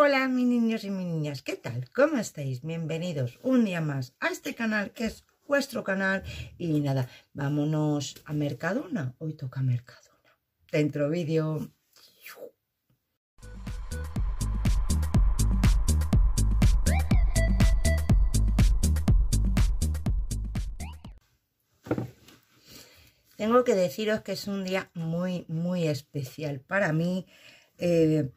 Hola mis niños y mis niñas, ¿qué tal? ¿Cómo estáis? Bienvenidos un día más a este canal que es vuestro canal y nada, vámonos a Mercadona, hoy toca Mercadona, dentro vídeo. Tengo que deciros que es un día muy, muy especial para mí. Eh,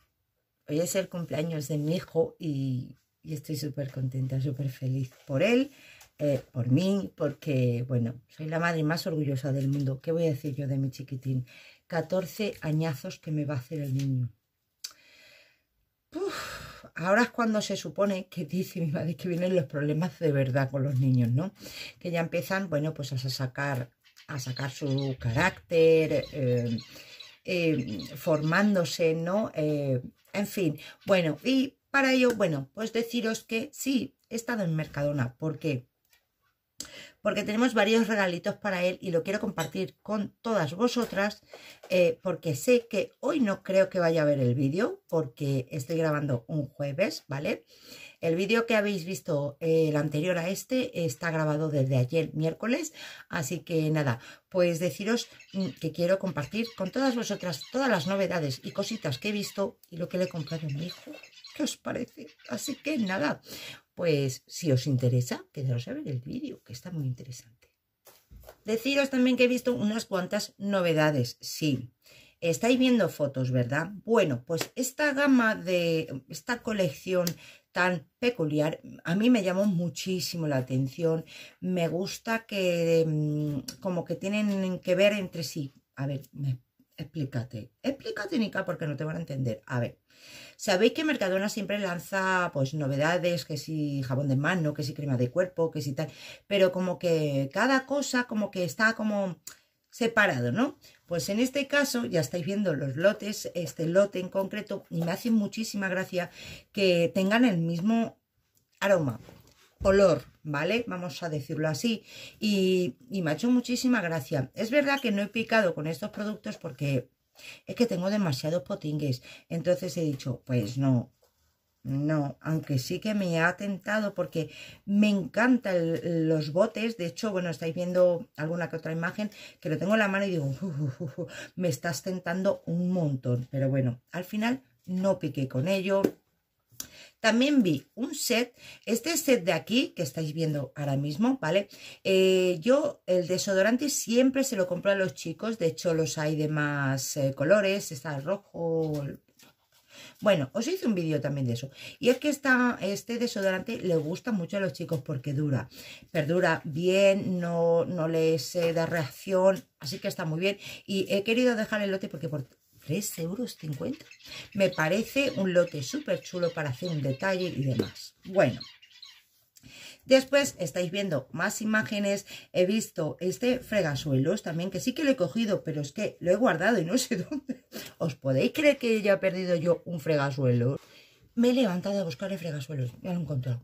Hoy es el cumpleaños de mi hijo y, estoy súper contenta, súper feliz por él, eh, por mí, porque, bueno, soy la madre más orgullosa del mundo. ¿Qué voy a decir yo de mi chiquitín? 14 añazos que me va a hacer el niño. ahora es cuando se supone que dice mi madre que vienen los problemas de verdad con los niños, ¿no? Que ya empiezan, bueno, pues a sacar, a sacar su carácter, eh, eh, formándose, ¿no? Eh, en fin, bueno, y para ello, bueno, pues deciros que sí, he estado en Mercadona. Porque porque tenemos varios regalitos para él y lo quiero compartir con todas vosotras eh, porque sé que hoy no creo que vaya a ver el vídeo porque estoy grabando un jueves, ¿vale? El vídeo que habéis visto, eh, el anterior a este, está grabado desde ayer miércoles, así que nada, pues deciros mm, que quiero compartir con todas vosotras todas las novedades y cositas que he visto y lo que le he comprado a mi hijo. ¿Qué os parece? Así que nada, pues si os interesa, quedaros a ver el vídeo, que está muy interesante. Deciros también que he visto unas cuantas novedades, sí. Estáis viendo fotos, ¿verdad? Bueno, pues esta gama de esta colección tan peculiar, a mí me llamó muchísimo la atención. Me gusta que mm, como que tienen que ver entre sí. A ver, me Explícate. Explícate, Nica, porque no te van a entender. A ver, sabéis que Mercadona siempre lanza pues novedades, que si jabón de mano, que si crema de cuerpo, que si tal, pero como que cada cosa como que está como separado, ¿no? Pues en este caso, ya estáis viendo los lotes, este lote en concreto, y me hace muchísima gracia que tengan el mismo aroma color ¿vale? Vamos a decirlo así. Y, me ha hecho muchísima gracia. Es verdad que no he picado con estos productos porque es que tengo demasiados potingues. Entonces he dicho, pues no, no, aunque sí que me ha tentado porque me encantan los botes. De hecho, bueno, estáis viendo alguna que otra imagen que lo tengo en la mano y digo, me estás tentando un montón. Pero bueno, al final no piqué con ello, también vi un set, este set de aquí que estáis viendo ahora mismo, ¿vale? Eh, yo el desodorante siempre se lo compro a los chicos, de hecho los hay de más eh, colores, está el rojo... Bueno, os hice un vídeo también de eso. Y es que está este desodorante le gusta mucho a los chicos porque dura. Perdura bien, no, no les eh, da reacción, así que está muy bien. Y he querido dejar el lote porque por, 3,50 euros. Me parece un lote súper chulo para hacer un detalle y demás. Bueno, Después estáis viendo más imágenes. He visto este fregasuelos también, que sí que lo he cogido, pero es que lo he guardado y no sé dónde. ¿Os podéis creer que ya he perdido yo un fregasuelo? Me he levantado a buscar el fregasuelos. Ya lo he encontrado.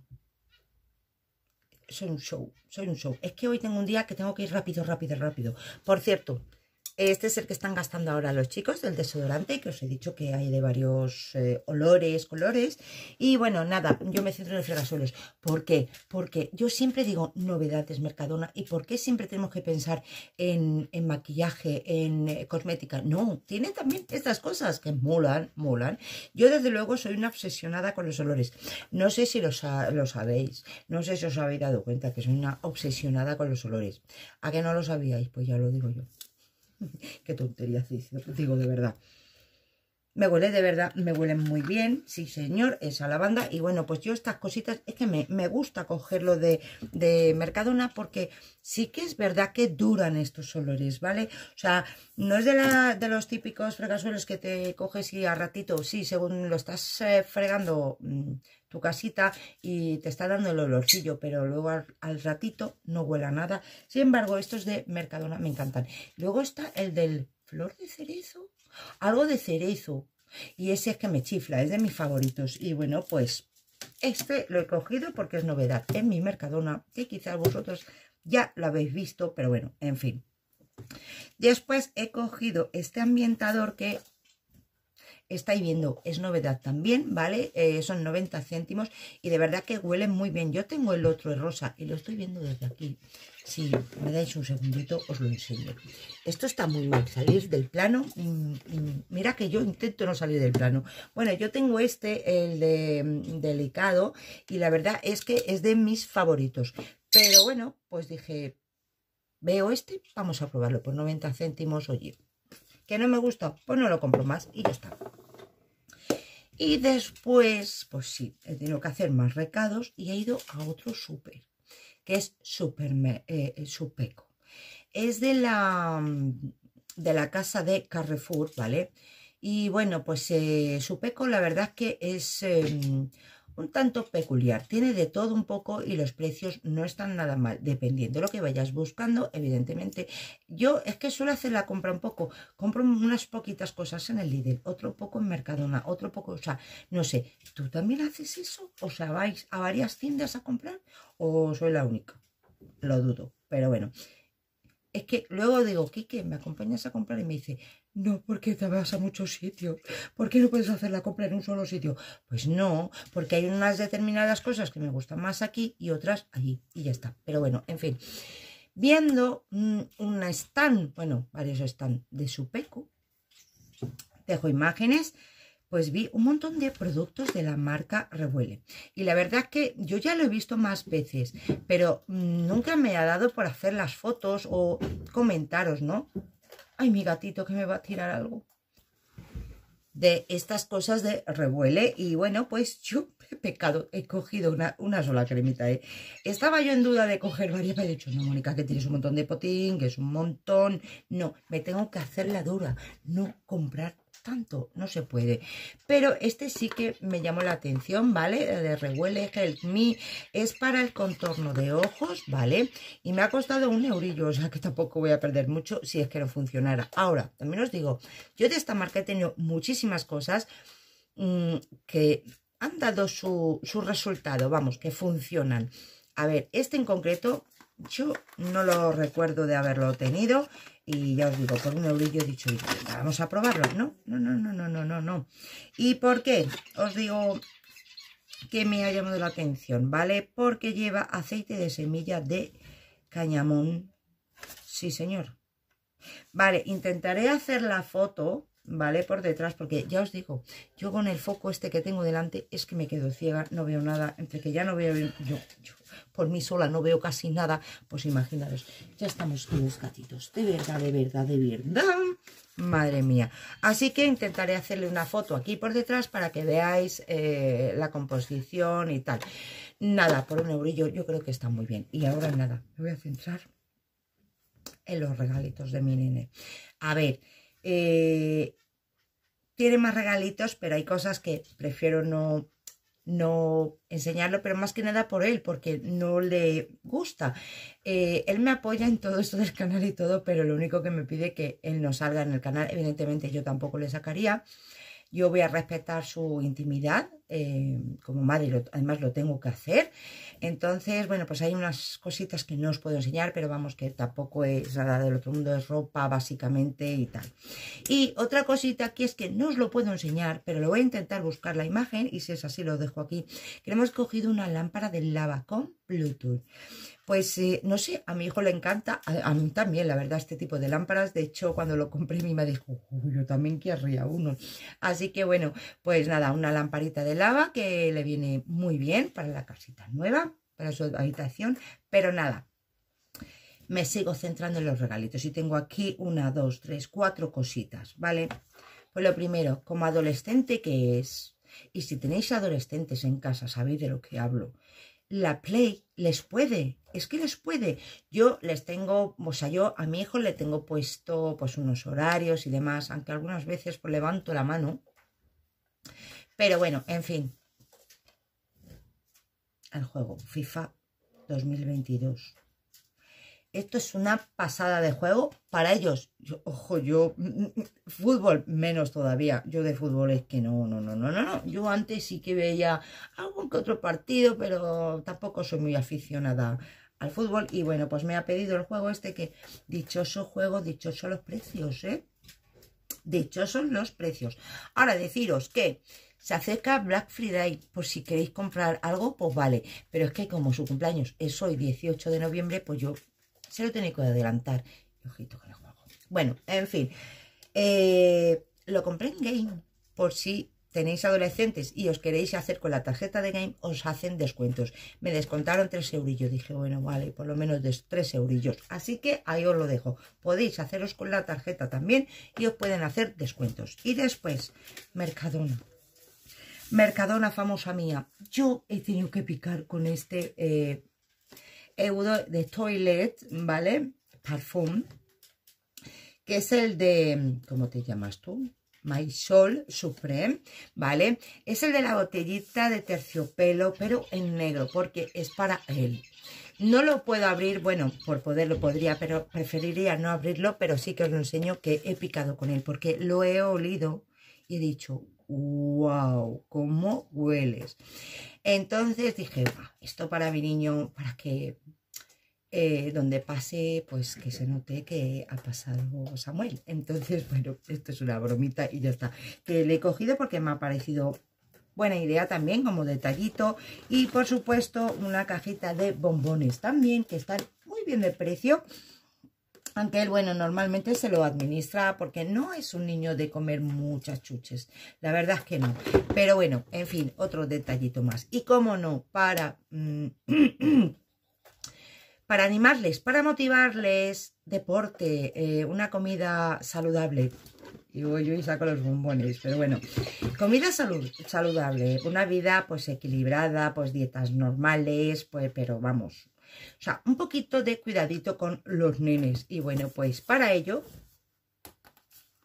Soy un show, soy un show. Es que hoy tengo un día que tengo que ir rápido, rápido, rápido. Por cierto, este es el que están gastando ahora los chicos, del desodorante, que os he dicho que hay de varios eh, olores, colores. Y bueno, nada, yo me centro en los fregasuelos. ¿Por qué? Porque yo siempre digo novedades Mercadona. ¿Y por qué siempre tenemos que pensar en, maquillaje, en eh, cosmética? No, tienen también estas cosas que mulan, mulan, Yo desde luego soy una obsesionada con los olores. No sé si lo, sabéis, no sé si os habéis dado cuenta que soy una obsesionada con los olores. ¿A qué no lo sabíais? Pues ya lo digo yo. Qué tonterías digo de verdad. Me huele de verdad, me huele muy bien, sí señor, esa lavanda. Y bueno, pues yo estas cositas, es que me, gusta cogerlo de, de, Mercadona porque sí que es verdad que duran estos olores, ¿vale? O sea, no es de, la, de los típicos fregasuelos que te coges y al ratito, sí, según lo estás eh, fregando mm, tu casita y te está dando el olorcillo, pero luego al, al ratito no huela nada. Sin embargo, estos de Mercadona me encantan. Luego está el del flor de cerezo algo de cerezo. Y ese es que me chifla, es de mis favoritos. Y bueno, pues este lo he cogido porque es novedad en mi Mercadona, que quizás vosotros ya lo habéis visto, pero bueno, en fin. Después he cogido este ambientador que estáis viendo, es novedad también, ¿vale? Eh, son 90 céntimos y de verdad que huelen muy bien. Yo tengo el otro, de rosa, y lo estoy viendo desde aquí. Si me dais un segundito, os lo enseño. Esto está muy bueno salir del plano. Mm, mm, mira que yo intento no salir del plano. Bueno, yo tengo este, el de mm, delicado, y la verdad es que es de mis favoritos. Pero bueno, pues dije, veo este, vamos a probarlo por 90 céntimos, oye, que no me gusta, pues no lo compro más y ya está. Y después, pues sí, he tenido que hacer más recados y he ido a otro súper, que es super, eh, eh, Supeco. Es de la, de la casa de Carrefour, ¿vale? Y bueno, pues eh, Supeco la verdad es que es... Em, un tanto peculiar. Tiene de todo un poco y los precios no están nada mal, dependiendo de lo que vayas buscando, evidentemente. Yo es que suelo hacer la compra un poco, compro unas poquitas cosas en el Lidl, otro poco en Mercadona, otro poco, o sea, no sé, ¿tú también haces eso? ¿O sea, vais a varias tiendas a comprar? ¿O soy la única? Lo dudo, pero bueno. Es que luego digo, Kike, ¿me acompañas a comprar? Y me dice, no, porque te vas a muchos sitios. ¿Por qué no puedes hacer la compra en un solo sitio? Pues no, porque hay unas determinadas cosas que me gustan más aquí y otras allí. Y ya está. Pero bueno, en fin. Viendo mm, un stand, bueno, varios stand de peco, Dejo imágenes pues vi un montón de productos de la marca Revuele. Y la verdad es que yo ya lo he visto más veces, pero mm, nunca me ha dado por hacer las fotos o comentaros, ¿no? Ay, mi gatito que me va a tirar algo. De estas cosas de Revuele. Y bueno, pues yo he pecado, he cogido una, sola cremita, ¿eh? Estaba yo en duda de coger varias, pero he no, Mónica, que tienes un montón de potín, que es un montón. No, me tengo que hacer la dura, no comprar tanto no se puede. Pero este sí que me llamó la atención, ¿vale? De Revuele Help Me. Es para el contorno de ojos, ¿vale? Y me ha costado un eurillo, o sea que tampoco voy a perder mucho si es que no funcionara. Ahora, también os digo, yo de esta marca he tenido muchísimas cosas mm, que han dado su, su resultado, vamos, que funcionan. A ver, este en concreto yo no lo recuerdo de haberlo tenido y ya os digo, por un eurillo he dicho, vamos a probarlo. No, no, no, no, no, no, no, no. ¿Y por qué? Os digo que me ha llamado la atención, ¿vale? Porque lleva aceite de semilla de cañamón. Sí, señor. Vale, intentaré hacer la foto ¿vale? Por detrás, porque ya os digo, yo con el foco este que tengo delante es que me quedo ciega, no veo nada, entre que ya no veo, yo, por mí sola no veo casi nada, pues imaginaros, ya estamos unos gatitos, de verdad, de verdad, de verdad, madre mía. Así que intentaré hacerle una foto aquí por detrás para que veáis eh, la composición y tal. Nada, por un eurillo yo creo que está muy bien. Y ahora nada, me voy a centrar en los regalitos de mi nene. A ver, eh, tiene más regalitos, pero hay cosas que prefiero no, no enseñarlo, pero más que nada por él, porque no le gusta. Eh, él me apoya en todo esto del canal y todo, pero lo único que me pide que él no salga en el canal, evidentemente yo tampoco le sacaría. Yo voy a respetar su intimidad, eh, como madre, además lo tengo que hacer. Entonces, bueno, pues hay unas cositas que no os puedo enseñar, pero vamos, que tampoco es nada del otro mundo, es ropa básicamente y tal. Y otra cosita aquí es que no os lo puedo enseñar, pero lo voy a intentar buscar la imagen y si es así lo dejo aquí. Que hemos cogido una lámpara de lava con Bluetooth. Pues eh, no sé, a mi hijo le encanta, a, mí también, la verdad, este tipo de lámparas. De hecho, cuando lo compré, mi madre dijo, yo también querría uno. Así que bueno, pues nada, una lamparita de lava que le viene muy bien para la casita nueva, para su habitación. Pero nada, me sigo centrando en los regalitos. Y tengo aquí una, dos, tres, cuatro cositas, ¿vale? Pues lo primero, como adolescente que es, y si tenéis adolescentes en casa, sabéis de lo que hablo la Play les puede, es que les puede. Yo les tengo, o sea, yo a mi hijo le tengo puesto pues unos horarios y demás, aunque algunas veces pues, levanto la mano. Pero bueno, en fin. El juego FIFA 2022. Esto es una pasada de juego para ellos. ojo, yo mm, mm, fútbol menos todavía. Yo de fútbol es que no, no, no, no, no, no. Yo antes sí que veía algún que otro partido, pero tampoco soy muy aficionada al fútbol. Y bueno, pues me ha pedido el juego este que dichoso juego, dichosos los precios, ¿eh? Dichosos los precios. Ahora deciros que se acerca Black Friday, por si queréis comprar algo, pues vale. Pero es que como su cumpleaños es hoy 18 de noviembre, pues yo se lo tenéis que adelantar. Ojito con el juego. Bueno, en fin. Eh, lo compré en Game. Por si tenéis adolescentes y os queréis hacer con la tarjeta de Game, os hacen descuentos. Me descontaron 3 eurillos. Dije, bueno, vale, por lo menos de 3 eurillos. Así que ahí os lo dejo. Podéis haceros con la tarjeta también y os pueden hacer descuentos. Y después, Mercadona. Mercadona famosa mía. Yo he tenido que picar con este eh, Eudo de Toilet, ¿vale? Parfum, que es el de, ¿cómo te llamas tú? My Supreme, ¿vale? Es el de la botellita de terciopelo, pero en negro, porque es para él. No lo puedo abrir, bueno, por poderlo podría, pero preferiría no abrirlo, pero sí que os lo enseño que he picado con él, porque lo he olido y he dicho, wow, cómo hueles. Entonces dije, esto para mi niño, para que eh, donde pase, pues que se note que ha pasado Samuel. Entonces, bueno, esto es una bromita y ya está. Que le he cogido porque me ha parecido buena idea también como detallito. Y por supuesto, una cajita de bombones también, que están muy bien de precio. Aunque él, bueno, normalmente se lo administra porque no es un niño de comer muchas chuches. La verdad es que no. Pero bueno, en fin, otro detallito más. Y cómo no, para... Mm, para animarles, para motivarles, deporte, eh, una comida saludable. Y voy yo y saco los bombones, pero bueno. Comida salud, saludable, una vida pues equilibrada, pues dietas normales, pues, pero vamos, o sea, un poquito de cuidadito con los nenes. Y bueno, pues para ello,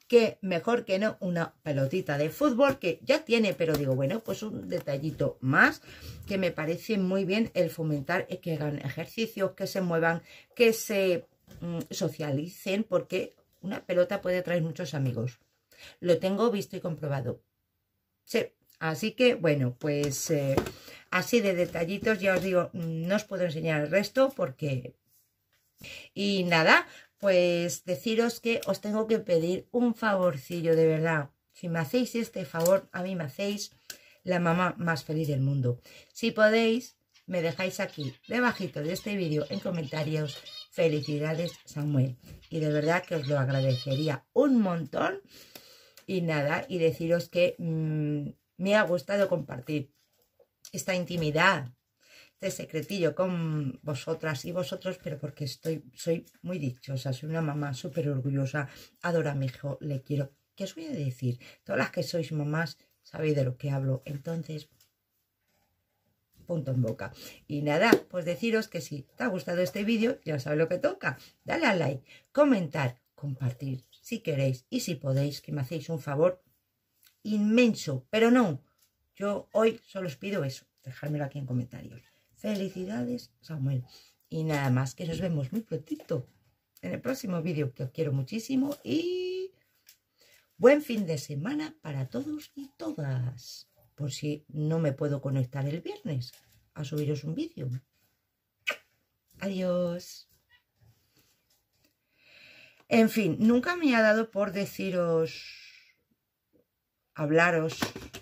que mejor que no una pelotita de fútbol que ya tiene, pero digo, bueno, pues un detallito más que me parece muy bien el fomentar que hagan ejercicios, que se muevan, que se mm, socialicen, porque una pelota puede traer muchos amigos. Lo tengo visto y comprobado. Sí, Así que, bueno, pues eh, así de detallitos, ya os digo, mm, no os puedo enseñar el resto porque... Y nada, pues deciros que os tengo que pedir un favorcillo, de verdad. Si me hacéis este favor, a mí me hacéis la mamá más feliz del mundo. Si podéis, me dejáis aquí, debajito de este vídeo, en comentarios, felicidades Samuel. Y de verdad que os lo agradecería un montón. Y nada, y deciros que mm, me ha gustado compartir esta intimidad, este secretillo con vosotras y vosotros, pero porque estoy, soy muy dichosa, soy una mamá súper orgullosa, adoro a mi hijo, le quiero. ¿Qué os voy a decir? Todas las que sois mamás sabéis de lo que hablo. Entonces, punto en boca. Y nada, pues deciros que si te ha gustado este vídeo, ya sabéis lo que toca. Dale a like, comentar, compartir si queréis y si podéis, que me hacéis un favor inmenso, pero no, yo hoy solo os pido eso, dejármelo aquí en comentarios. Felicidades, Samuel. Y nada más, que nos vemos muy prontito en el próximo vídeo, que os quiero muchísimo y buen fin de semana para todos y todas. Por si no me puedo conectar el viernes a subiros un vídeo. Adiós. En fin, nunca me ha dado por deciros hablaros